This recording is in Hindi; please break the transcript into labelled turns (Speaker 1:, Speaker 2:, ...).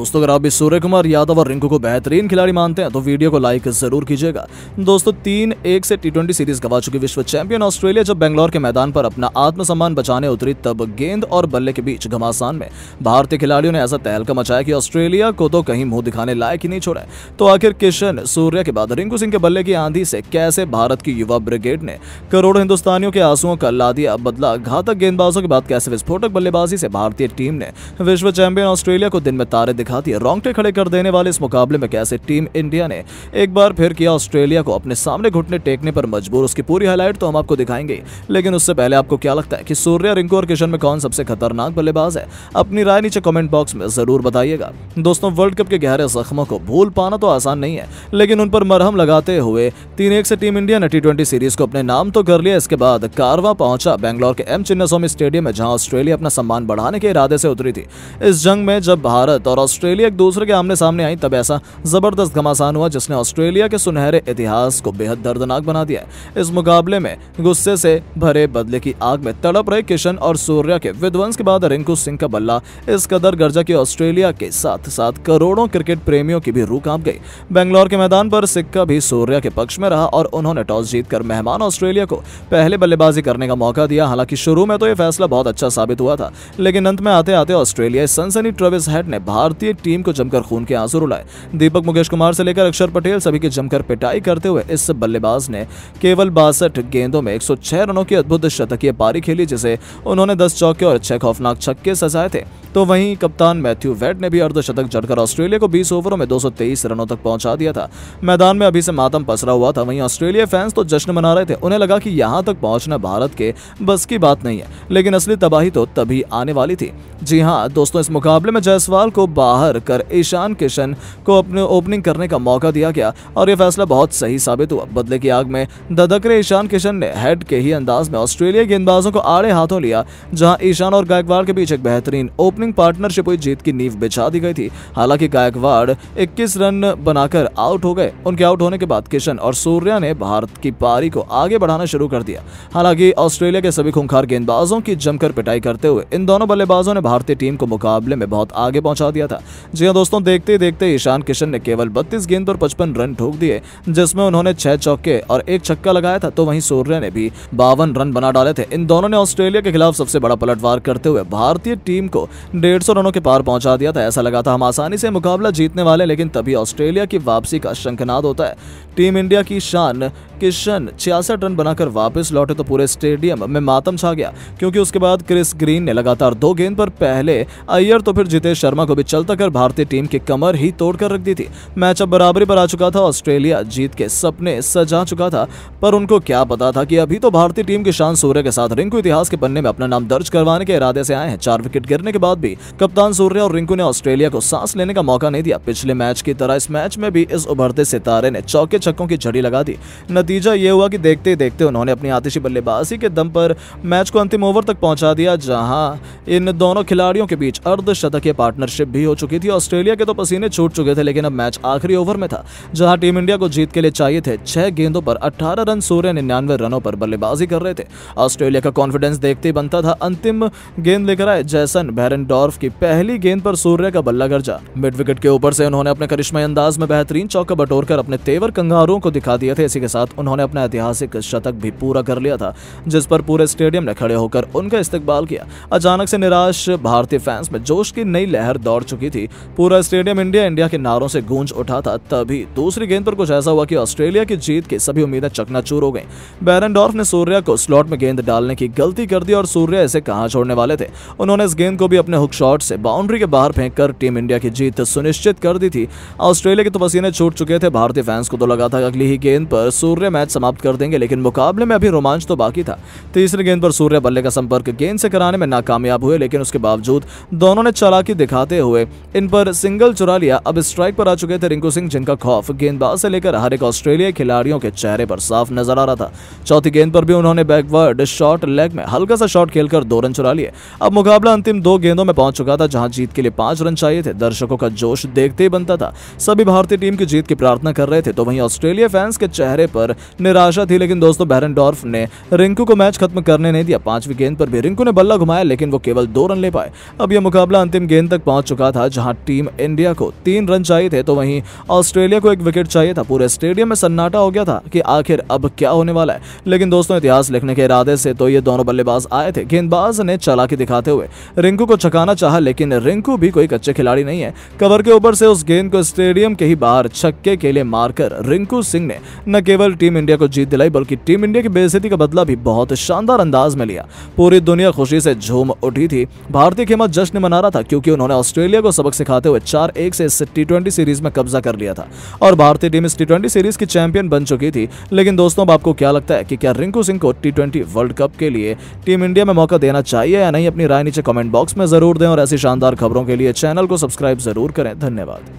Speaker 1: दोस्तों अगर आप भी सूर्य कुमार यादव और रिंकू को बेहतरीन खिलाड़ी मानते हैं तो वीडियो को लाइक जरूर कीजिएगा दोस्तों तीन एक से टी सीरीज गवा चुकी विश्व चैंपियन ऑस्ट्रेलिया जब बेंगलोर के मैदान पर अपना आत्मसम्मान बचाने उतरी तब गेंद और बल्ले के बीच घमासान में भारतीय खिलाड़ियों ने ऐसा तहलका मचाया कि ऑस्ट्रेलिया को तो कहीं मुंह दिखाने लायक ही नहीं छोड़ा तो आखिर किशन सूर्य के बाद रिंकू सिंह के बल्ले की आंधी से कैसे भारत की युवा ब्रिगेड ने करोड़ों हिंदुस्तानियों के आंसुओं का ला दिया बदला घातक गेंदबाजों के बाद कैसे विस्फोटक बल्लेबाजी से भारतीय टीम ने विश्व चैंपियन ऑस्ट्रेलिया को दिन में तारे दिखा दिखाती है रोंगटे खड़े कर देने वाले इस मुकाबले में कैसे टीम इंडिया ने एक बार फिर किया ऑस्ट्रेलिया को अपने सामने घुटने टेकने पर मजबूर उसकी पूरी हाईलाइट तो हम आपको दिखाएंगे लेकिन उससे पहले आपको क्या लगता है कि सूर्या रिंकू और किशन में कौन सबसे खतरनाक बल्लेबाज है अपनी राय नीचे कॉमेंट बॉक्स में जरूर बताइएगा दोस्तों वर्ल्ड कप के गहरे जख्मों को भूल पाना तो आसान नहीं है लेकिन उन पर मरहम लगाते हुए तीन एक से टीम इंडिया ने टी सीरीज को अपने नाम तो कर लिया इसके बाद कारवा पहुंचा बेंगलोर के एम चिन्नास्वामी स्टेडियम में जहां ऑस्ट्रेलिया अपना सम्मान बढ़ाने के इरादे से उतरी थी इस जंग में जब भारत और ऑस्ट्रेलिया ऑस्ट्रेलिया एक दूसरे के आमने सामने आई तब ऐसा जबरदस्त घमासान हुआ जिसने ऑस्ट्रेलिया के सुनहरे इतिहास को बेहद दर्दनाक बना दिया इस मुकाबले में गुस्से से भरे बदले की आग में तड़प रहे किशन और सूर्या के विध्वंस के बाद रिंकू सिंह का बल्ला इस कदर गर्जा की ऑस्ट्रेलिया के साथ साथ करोड़ों क्रिकेट प्रेमियों की भी रूह कांप गई बेंगलोर के मैदान पर सिक्का भी सूर्या के पक्ष में रहा और उन्होंने टॉस जीतकर मेहमान ऑस्ट्रेलिया को पहले बल्लेबाजी करने का मौका दिया हालांकि शुरू में तो यह फैसला बहुत अच्छा साबित हुआ था लेकिन अंत में आते आते ऑस्ट्रेलिया सनसनी ट्रेविस हेड ने भारतीय लिए टीम को जमकर खून के आंसू रुलाए दीपक मुकेश कुमार से लेकर अक्षर पटेल सभी की जमकर पिटाई करते हुए इस बल्लेबाज ने केवल बासठ गेंदों में एक रनों की अद्भुत शतकीय पारी खेली जिसे उन्होंने दस चौके और छह खौफनाक छक्के सजाए थे तो वहीं कप्तान मैथ्यू वेट ने भी अर्धशतक जड़कर ऑस्ट्रेलिया को 20 ओवरों में 223 रनों तक पहुंचा दिया था मैदान में अभी से मातम पसरा हुआ था वहीं ऑस्ट्रेलिया फैंस तो जश्न मना रहे थे उन्हें लगा कि यहां तक पहुंचना भारत के बस की बात नहीं है लेकिन असली तबाही तो तभी आने वाली थी जी हां दोस्तों इस मुकाबले में जायसवाल को बाहर बाहर कर ईशान किशन को अपने ओपनिंग करने का मौका दिया गया और यह फैसला बहुत सही साबित हुआ बदले की आग में धधकरे ईशान किशन ने हेड के ही अंदाज में ऑस्ट्रेलिया गेंदबाजों को आड़े हाथों लिया जहां ईशान और गायकवाड़ के बीच एक बेहतरीन ओपनिंग पार्टनरशिप हुई जीत की नींव बिछा दी गई थी हालांकि गायकवाड़ इक्कीस रन बनाकर आउट हो गए उनके आउट होने के बाद किशन और सूर्या ने भारत की पारी को आगे बढ़ाना शुरू कर दिया हालांकि ऑस्ट्रेलिया के सभी खूंखार गेंदबाजों की जमकर पिटाई करते हुए इन दोनों बल्लेबाजों ने भारतीय टीम को मुकाबले में बहुत आगे पहुंचा दिया था जी हाँ दोस्तों देखते ही देखते ईशान किशन ने केवल बत्तीस गेंद और पचपन रन ठोक दिए जिसमें उन्होंने छह चौके और एक छक्का लगाया था तो वहीं सूर्य ने भी बावन रन बना डाले थे इन दोनों ने ऑस्ट्रेलिया के खिलाफ सबसे बड़ा पलटवार करते हुए भारतीय टीम को डेढ़ रनों के पार पहुंचा दिया था ऐसा लगा था हम आसानी से मुकाबला जीतने वाले लेकिन तभी ऑस्ट्रेलिया की वापसी का शंखनाद होता है टीम इंडिया की शान किशन छियासठ रन बनाकर वापस लौटे तो पूरे स्टेडियम में मातम छा गया क्योंकि उसके बाद क्रिस ग्रीन ने लगातार दो गेंद पर पहले अय्यर तो फिर जितेश शर्मा को भी चलता तक भारतीय टीम की कमर ही तोड़कर रख दी थी मैच अब बराबरी पर आ चुका था ऑस्ट्रेलिया जीत के सपने सजा चुका था पर उनको क्या पता था कि अभी तो भारतीय टीम की शान सूर्य के साथ रिंकू इतिहास के पन्ने में अपना नाम दर्ज करवाने के इरादे से आए हैं चार विकेट गिरने के बाद भी कप्तान सूर्य और रिंकू ने ऑस्ट्रेलिया को सांस लेने का मौका नहीं दिया पिछले मैच की तरह इस मैच में भी इस उभरते सितारे ने चौके छक्कों की झड़ी लगा दी नतीजा ये हुआ कि देखते देखते उन्होंने अपनी आतिशी बल्लेबाजी के दम पर मैच को अंतिम ओवर तक पहुंचा दिया जहां इन दोनों खिलाड़ियों के बीच अर्धशतकीय पार्टनरशिप भी हो चुकी थी ऑस्ट्रेलिया के तो पसीने छूट चुके थे लेकिन अब मैच आखिरी ओवर में था जहां टीम इंडिया को जीत के लिए चाहिए थे छह गेंदों पर अट्ठारह रन सूर्य निन्यानवे रनों पर बल्लेबाजी कर रहे थे ऑस्ट्रेलिया का कॉन्फिडेंस देखते ही बनता था अंतिम गेंद लेकर आए जैसन बैरनडॉर्फ की पहली गेंद पर सूर्य का बल्ला गर्जा मिड विकेट के ऊपर से उन्होंने अपने करिश्मा अंदाज में बेहतरीन चौका बटोर कर अपने तेवर कंगारों को दिखा दिए थे इसी के साथ उन्होंने अपना ऐतिहासिक शतक भी पूरा कर लिया था जिस पर पूरे स्टेडियम ने खड़े होकर उनका इस्तेबाल किया अचानक से निराश भारतीय फैंस में जोश की नई लहर दौड़ चुकी हुई थी पूरा स्टेडियम इंडिया इंडिया के नारों से गूंज उठा था तभी दूसरी गेंद पर कुछ ऐसा हुआ कि ऑस्ट्रेलिया की जीत की सभी उम्मीदें चकनाचूर हो गई बैरनडॉर्फ ने सूर्या को स्लॉट में गेंद डालने की गलती कर दी और सूर्या इसे कहाँ छोड़ने वाले थे उन्होंने इस गेंद को भी अपने हुक शॉट से बाउंड्री के बाहर फेंक कर टीम इंडिया की जीत सुनिश्चित कर दी थी ऑस्ट्रेलिया के तो पसीने छूट चुके थे भारतीय फैंस को तो लगा था अगली ही गेंद पर सूर्य मैच समाप्त कर देंगे लेकिन मुकाबले में अभी रोमांच तो बाकी था तीसरी गेंद पर सूर्य बल्ले का संपर्क गेंद से कराने में नाकामयाब हुए लेकिन उसके बावजूद दोनों ने चलाकी दिखाते हुए इन पर सिंगल चुरा लिया अब स्ट्राइक पर आ चुके थे रिंकू सिंह जिनका खौफ गेंदबाज से लेकर हर एक ऑस्ट्रेलिया खिलाड़ियों के चेहरे पर साफ नजर आ रहा था चौथी गेंद पर भी उन्होंने बैकवर्ड शॉट लेग में हल्का सा शॉट खेलकर दो रन चुरा लिए अब मुकाबला अंतिम दो गेंदों में पहुंच चुका था जहां जीत के लिए पांच रन चाहिए थे दर्शकों का जोश देखते ही बनता था सभी भारतीय टीम की जीत की प्रार्थना कर रहे थे तो वहीं ऑस्ट्रेलिया फैंस के चेहरे पर निराशा थी लेकिन दोस्तों बैरन ने रिंकू को मैच खत्म करने नहीं दिया पांचवी गेंद पर भी रिंकू ने बल्ला घुमाया लेकिन वो केवल दो रन ले पाए अब यह मुकाबला अंतिम गेंद तक पहुंच चुका था जहां टीम इंडिया को तीन रन चाहिए थे तो वहीं ऑस्ट्रेलिया को एक विकेट चाहिए था पूरे स्टेडियम में सन्नाटा हो गया था कि आखिर अब क्या होने वाला है लेकिन दोस्तों इतिहास लिखने के इरादे से तो ये दोनों बल्लेबाज आए थे गेंदबाज ने चलाकी दिखाते हुए रिंकू को छकाना चाह लेकिन रिंकू भी कोई कच्चे खिलाड़ी नहीं है कवर के ऊपर से उस गेंद को स्टेडियम के ही बाहर छक्के के लिए मारकर रिंकू सिंह ने न केवल टीम इंडिया को जीत दिलाई बल्कि टीम इंडिया की बेजती का बदला भी बहुत शानदार अंदाज में लिया पूरी दुनिया खुशी से झूम उठी थी भारतीय खेमा जश्न मना रहा था क्योंकि उन्होंने ऑस्ट्रेलिया को सबक सिखाते हुए चार एक से इस टी सीरीज में कब्जा कर लिया था और भारतीय टीम इस टी सीरीज की चैंपियन बन चुकी थी लेकिन दोस्तों अब आपको क्या लगता है कि क्या रिंकू सिंह को टी वर्ल्ड कप के लिए टीम इंडिया में मौका देना चाहिए या नहीं अपनी राय नीचे कमेंट बॉक्स में जरूर दें और ऐसी शानदार खबरों के लिए चैनल को सब्सक्राइब जरूर करें धन्यवाद